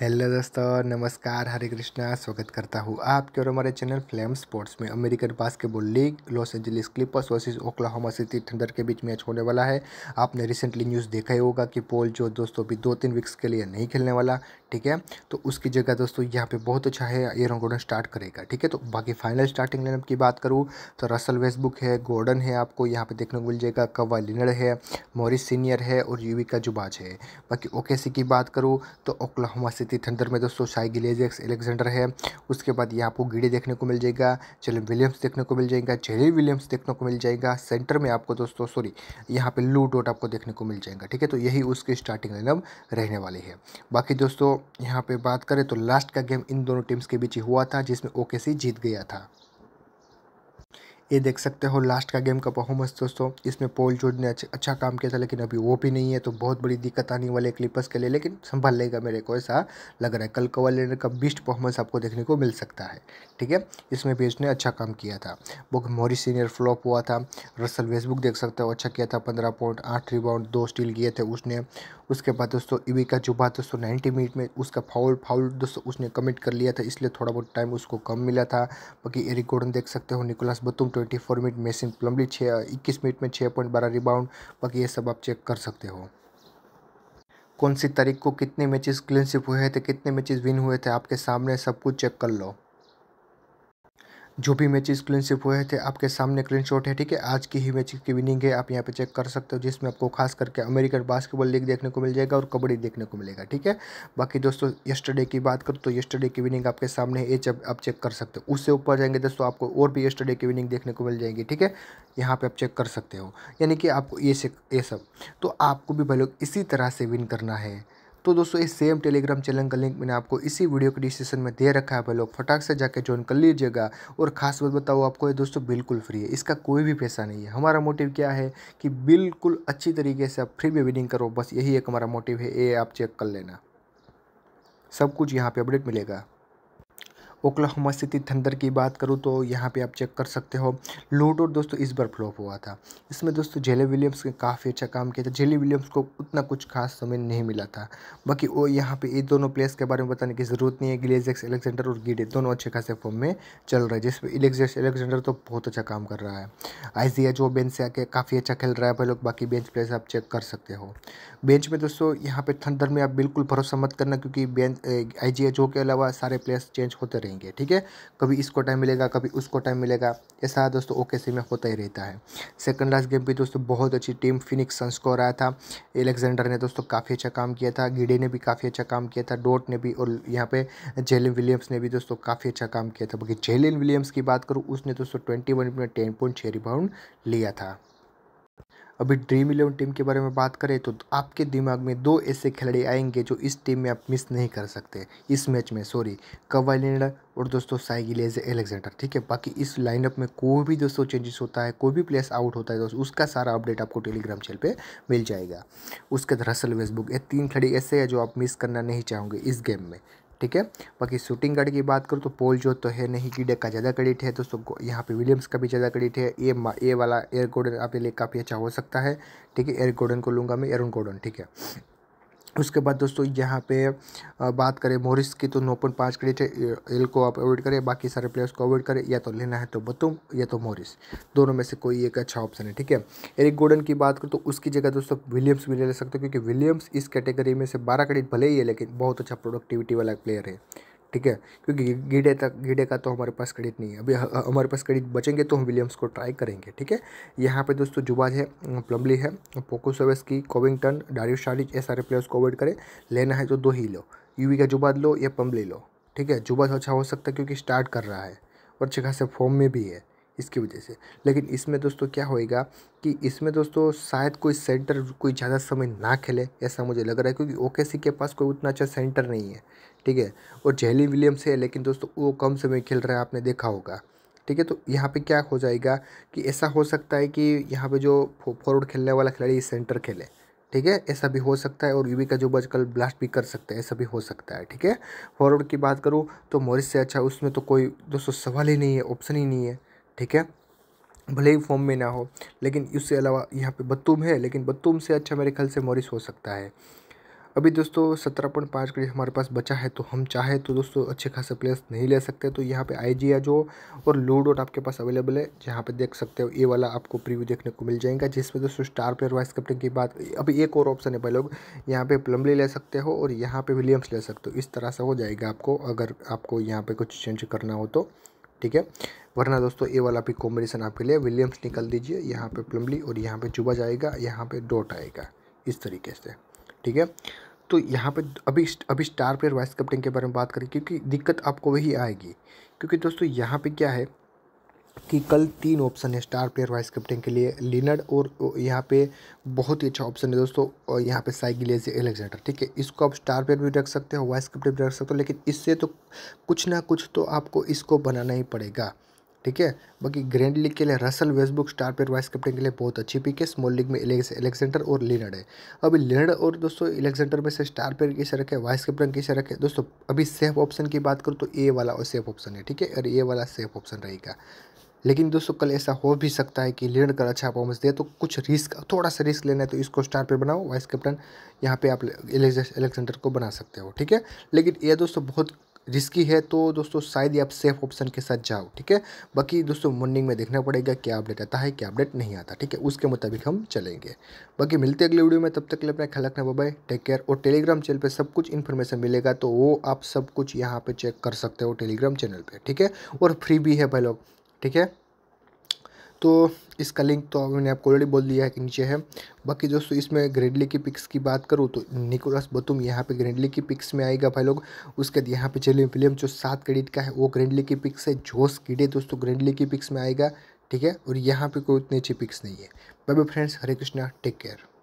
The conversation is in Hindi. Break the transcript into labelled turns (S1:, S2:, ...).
S1: हेलो दोस्तों नमस्कार हरे कृष्णा स्वागत करता हूँ आपके और हमारे चैनल फ्लेम स्पोर्ट्स में American basketball league Los Angeles Clippers versus Oklahoma City Thunder के बीच मैच होने वाला है आपने रिसेंटली न्यूज़ देखा ही होगा कि पोल जो दोस्तों अभी दो तीन वीक्स के लिए नहीं खेलने वाला ठीक है तो उसकी जगह दोस्तों यहाँ पे बहुत अच्छा है एरन गोर्डन स्टार्ट करेगा ठीक है तो बाकी फाइनल स्टार्टिंग लाइनअप की बात करूँ तो रसल वेस्टबुक है गोर्डन है आपको यहाँ पे देखने को मिल जाएगा कवा लिनर है मॉरिस सीनियर है और यूविका जुबाज है बाकी ओके की बात करूँ तो ओक्लाहोमा सिटी थंडर में दोस्तों शाई गिलेजेक्स एलेक्जेंडर है उसके बाद यहाँ आपको गिडे देखने को मिल जाएगा चले विलियम्स देखने को मिल जाएगा जेरी विलियम्स देखने को मिल जाएगा सेंटर में आपको दोस्तों सॉरी यहाँ पे लू डॉट आपको देखने को मिल जाएगा ठीक है तो यही उसकी स्टार्टिंग लाइनअप रहने वाली है बाकी दोस्तों यहाँ पे बात करें तो लास्ट का गेम इन दोनों टीम्स के बीच ही हुआ था जिसमें ओकेसी जीत गया था ये देख सकते हो लास्ट का गेम का परफॉर्मेंस दोस्तों इसमें पोल जोड ने अच्छा काम किया था लेकिन अभी वो भी नहीं है तो बहुत बड़ी दिक्कत आने वाले क्लिपर्स के लिए लेकिन संभाल लेगा मेरे को ऐसा लग रहा है कल कवर लेने का बेस्ट परफॉर्मेंस आपको देखने को मिल सकता है ठीक है इसमें भी ने अच्छा काम किया था वो मोरी सीनियर फ्लॉप हुआ था रसल वेसबुक देख सकते हो अच्छा किया था पंद्रह पॉइंट आठ रिबाउंड दो स्टील किए थे उसने उसके बाद दोस्तों ईवी का जो बात दोस्तों नाइन्टी मिनट में उसका फाउल फाउल दोस्तों उसने कमिट कर लिया था इसलिए थोड़ा बहुत टाइम उसको कम मिला था बाकी एरिक गोडन देख सकते हो Nicolas Batum twenty four minute Mason Plumlee छः इक्कीस मिनट में छः पॉइंट बारह रिबाउंड बाकी ये सब आप चेक कर सकते हो कौन सी तारीख को कितने मैचेस क्लीनशिप हुए थे कितने मैचेस विन हुए थे आपके सामने सब कुछ चेक कर लो जो भी मैचेस क्लीन हुए थे आपके सामने क्लीन शॉट है ठीक है आज की ही मैच की विनिंग है आप यहाँ पे चेक कर सकते हो जिसमें आपको खास करके अमेरिकन बास्केटबॉल लीग देखने को मिल जाएगा और कबड्डी देखने को मिलेगा ठीक है बाकी दोस्तों यस्टरडे की बात करूँ तो यस्टरडे की विनिंग आपके सामने है जब आप चेक कर सकते हो उससे ऊपर जाएंगे दोस्तों आपको और भी यस्टरडे की विनिंग देखने को मिल जाएगी ठीक है यहाँ पर आप चेक कर सकते हो यानी कि आपको ये ये सब तो आपको भी भले इसी तरह से विन करना है तो दोस्तों इस सेम टेलीग्राम चैनल का लिंक मैंने आपको इसी वीडियो के डिस्क्रिप्शन में दे रखा है भाई लोग फटाक से जाकर ज्वाइन कर लीजिएगा और खास बात बताओ आपको ये दोस्तों बिल्कुल फ्री है इसका कोई भी पैसा नहीं है हमारा मोटिव क्या है कि बिल्कुल अच्छी तरीके से आप फ्री में विनिंग करो बस यही एक हमारा मोटिव है ये आप चेक कर लेना सब कुछ यहाँ पर अपडेट मिलेगा ओक्लाहोमा स्थिति थंडर की बात करूँ तो यहाँ पे आप चेक कर सकते हो लूडो और दोस्तों इस बार फ्लॉप हुआ था इसमें दोस्तों जेले विलियम्स ने काफ़ी अच्छा काम किया था जेले विलियम्स को उतना कुछ खास समय नहीं मिला था बाकी वो यहाँ पे ये दोनों प्लेयर्स के बारे में बताने की ज़रूरत नहीं है गिलेजेक्स एलेक्जेंडर और गिडे दोनों अच्छे खासे फॉर्म में चल रहे हैं जिसमें इलेक्जेक्स एलेक्जेंडर तो बहुत अच्छा काम कर रहा है आइजिया जो बेंच से आके काफ़ी अच्छा खेल रहा है भाई लोग बाकी बेंच प्लेयर्स आप चेक कर सकते हो बेंच में दोस्तों यहाँ पे थंडर में आप बिल्कुल भरोसा मत करना क्योंकि बेंच आई जो के अलावा सारे प्लेयर्स चेंज होते रहेंगे करेंगे ठीक है कभी इसको टाइम मिलेगा कभी उसको टाइम मिलेगा ऐसा दोस्तों ओके सी में होता ही रहता है सेकंड लास्ट गेम भी दोस्तों बहुत अच्छी टीम फिनिक्स सन्स को रहा था एलेक्जेंडर ने दोस्तों काफ़ी अच्छा काम किया था गिडे ने भी काफ़ी अच्छा काम किया था डोट ने भी और यहाँ पे जेलिन विलियम्स ने भी दोस्तों काफ़ी अच्छा काम किया था बाकी जेलिन विलियम्स की बात करूँ उसने दोस्तों ट्वेंटी वन में टेन पॉइंट छः रिबाउंड लिया था अभी ड्रीम इलेवन टीम के बारे में बात करें तो आपके दिमाग में दो ऐसे खिलाड़ी आएंगे जो इस टीम में आप मिस नहीं कर सकते इस मैच में सॉरी कवाई और दोस्तों साइगिलेज एलेक्जेंडर ठीक है बाकी इस लाइनअप में कोई भी दोस्तों चेंजेस होता है कोई भी प्लेस आउट होता है दोस्तों उसका सारा अपडेट आपको टेलीग्राम चैनल पे मिल जाएगा उसके बाद रसल ये तीन खिलाड़ी ऐसे हैं जो आप मिस करना नहीं चाहोगे इस गेम में ठीक है बाकी शूटिंग गार्ड की बात करूँ तो पोल जो तो है नहीं कीडे का ज़्यादा क्रेडिट है दोस्तों यहाँ पे विलियम्स का भी ज़्यादा क्रेडिट है ये ए वाला एयर गोडन आपके लिए काफ़ी अच्छा हो सकता है ठीक है एयर गोडन को लूँगा मैं एरन गोडन ठीक है उसके बाद दोस्तों यहाँ पे बात करें मोरिस की तो नौ पॉइंट पाँच क्रेडिट है एल को आप अवॉइड करें बाकी सारे प्लेयर्स को अवॉइड करें या तो लेना है तो बतूम या तो मोरिस दोनों में से कोई एक अच्छा ऑप्शन है ठीक है एरिक गोडन की बात करें तो उसकी जगह दोस्तों विलियम्स भी ले सकते हो क्योंकि विलियम्स इस कैटेगरी में से बारह क्रेडिट भले ही है लेकिन बहुत अच्छा प्रोडक्टिविटी वाला प्लेयर है ठीक है क्योंकि गीडे तक गीडे का तो हमारे पास क्रेडिट नहीं है अभी हमारे पास क्रेडिट बचेंगे तो हम विलियम्स को ट्राई करेंगे ठीक है यहाँ पे दोस्तों जुबाज है प्लम्बली है पोको की कोविंगटन डारियो शारिज ये सारे प्लेयर्स को अवॉइड करें लेना है तो दो ही लो यूवी का जुबाज लो या पम्बली लो ठीक है जुबाज अच्छा हो सकता है क्योंकि स्टार्ट कर रहा है और अच्छे खासे फॉर्म में भी है इसकी वजह से लेकिन इसमें दोस्तों क्या होएगा कि इसमें दोस्तों शायद कोई सेंटर कोई ज़्यादा समय ना खेले ऐसा मुझे लग रहा है क्योंकि ओके सी के पास कोई उतना अच्छा सेंटर नहीं है ठीक है और जेहली विलियम्स है लेकिन दोस्तों वो कम समय खेल रहे हैं आपने देखा होगा ठीक है तो यहाँ पे क्या हो जाएगा कि ऐसा हो सकता है कि यहाँ पे जो फॉरवर्ड खेलने वाला खिलाड़ी सेंटर खेले ठीक है ऐसा भी हो सकता है और यूवी का जो बज कल ब्लास्ट भी कर सकता है ऐसा भी हो सकता है ठीक है फॉरवर्ड की बात करूँ तो मोरिस से अच्छा उसमें तो कोई दोस्तों सवाल ही नहीं है ऑप्शन ही नहीं है ठीक है भले ही फॉर्म में ना हो लेकिन इसके अलावा यहाँ पे बत्तूम है लेकिन बत्तूम से अच्छा मेरे ख्याल से मॉरिस हो सकता है अभी दोस्तों सत्रह पॉइंट पाँच क्रेडिट हमारे पास बचा है तो हम चाहे तो दोस्तों अच्छे खासे प्लेयर्स नहीं ले सकते तो यहाँ पे आई जी जो और लूडोट आपके पास अवेलेबल है जहाँ पे देख सकते हो ये वाला आपको प्रीव्यू देखने को मिल जाएगा जिसमें दोस्तों स्टार प्लेयर वाइस कैप्टन की बात अभी एक और ऑप्शन है भाई लोग यहाँ पर प्लम्बली ले सकते हो और यहाँ पर विलियम्स ले सकते हो इस तरह से हो जाएगा आपको अगर आपको यहाँ पर कुछ चेंज करना हो तो ठीक है वरना दोस्तों ये वाला भी कॉम्बिनेशन आपके लिए विलियम्स निकल दीजिए यहाँ पर प्लम्बली और यहाँ पर चुबा जाएगा यहाँ पर डोट आएगा इस तरीके से ठीक है तो यहाँ पे अभी अभी स्टार प्लेयर वाइस कैप्टन के बारे में बात करें क्योंकि दिक्कत आपको वही आएगी क्योंकि दोस्तों यहाँ पे क्या है कि कल तीन ऑप्शन है स्टार प्लेयर वाइस कैप्टन के लिए लिनड और यहाँ पे बहुत ही अच्छा ऑप्शन है दोस्तों और यहाँ पे साइकिल एलेक्जेंडर ठीक है इसको आप स्टार प्लेयर भी रख सकते हो वाइस कैप्टन भी रख सकते हो लेकिन इससे तो कुछ ना कुछ तो आपको इसको बनाना ही पड़ेगा ठीक है बाकी ग्रैंड लीग के लिए Russell Westbrook star player vice captain के लिए बहुत अच्छी पिक है स्मॉल लीग में एलेक्सेंडर और लिनड है अभी लिनड और दोस्तों एलेक्सेंडर में से स्टार पेयर किसे रखे वाइस कैप्टन किसे रखे दोस्तों अभी सेफ ऑप्शन की बात करूँ तो ए वाला और सेफ ऑप्शन है ठीक है और ए वाला सेफ ऑप्शन रहेगा लेकिन दोस्तों कल ऐसा हो भी सकता है कि लीड कर अच्छा परफॉर्मेंस दे तो कुछ रिस्क थोड़ा सा रिस्क लेना है तो इसको स्टार पे बनाओ वाइस कैप्टन यहाँ पे आप एलेक्सेंडर को बना सकते हो ठीक है लेकिन ये दोस्तों बहुत रिस्की है तो दोस्तों शायद ही आप सेफ ऑप्शन के साथ जाओ ठीक है बाकी दोस्तों मॉर्निंग में देखना पड़ेगा क्या अपडेट आता है क्या अपडेट नहीं आता ठीक है उसके मुताबिक हम चलेंगे बाकी मिलते अगले वीडियो में तब तक के लिए अपना ख्याल रखना बाबा टेक केयर और टेलीग्राम चैनल पर सब कुछ इन्फॉर्मेशन मिलेगा तो वो आप सब कुछ यहाँ पर चेक कर सकते हो टेलीग्राम चैनल पर ठीक है और फ्री भी है भाई लोग ठीक है दोस्तों इसका लिंक तो मैंने आपको ऑलरेडी बोल दिया है कि नीचे है बाकी दोस्तों इसमें ग्रेडली की पिक्स की बात करूँ तो निकोलस बतुम यहाँ पे ग्रेडली की पिक्स में आएगा भाई लोग उसके बाद यहाँ पे चलिए फिल्म जो सात क्रेडिट का है वो ग्रेडली की पिक्स है जोश कीडे दोस्तों ग्रेडली की पिक्स में आएगा ठीक है और यहाँ पर कोई उतनी अच्छी पिक्स नहीं है bye friends Hare Krishna take care